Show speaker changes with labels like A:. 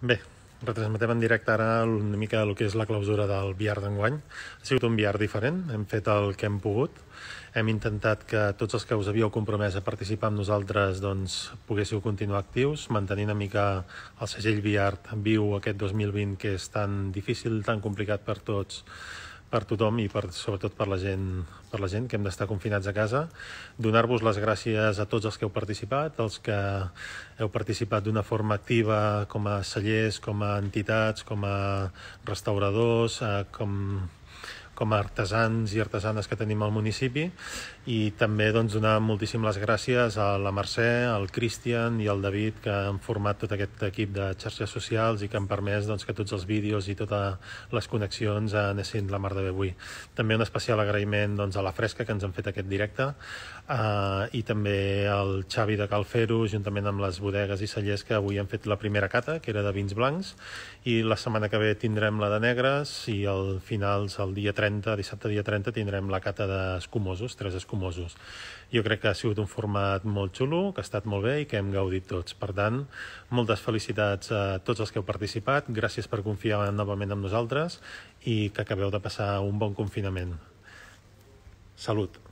A: Bé, retransmetem en directe ara una mica el que és la clausura del VR d'enguany. Ha sigut un VR diferent, hem fet el que hem pogut. Hem intentat que tots els que us havíeu compromès a participar amb nosaltres doncs, poguéssiu continuar actius, mantenint una mica el segell VR viu aquest 2020 que és tan difícil, tan complicat per tots per tothom i per, sobretot per la gent, per la gent que hem d'estar confinats a casa, donar-vos les gràcies a tots els que heu participat, els que heu participat d'una forma activa com a cellers, com a entitats, com a restauradors, eh, com com a artesans i artesanes que tenim al municipi i també doncs, donar moltíssimes gràcies a la Mercè, al Christian i al David que han format tot aquest equip de xarxes socials i que han permès doncs, que tots els vídeos i totes les connexions anessin la mar de bé avui. També un especial agraïment doncs, a la Fresca que ens han fet aquest directe eh, i també al Xavi de Calfero juntament amb les bodegues i cellers que avui han fet la primera cata, que era de vins blancs i la setmana que ve tindrem la de negres i al final, el dia 30 30, dissabte dia 30 tindrem la cata d'escumosos, tres escumosos. Jo crec que ha sigut un format molt xulo, que ha estat molt bé i que hem gaudit tots. Per tant, moltes felicitats a tots els que heu participat, gràcies per confiar novament en nosaltres i que acabeu de passar un bon confinament. Salut!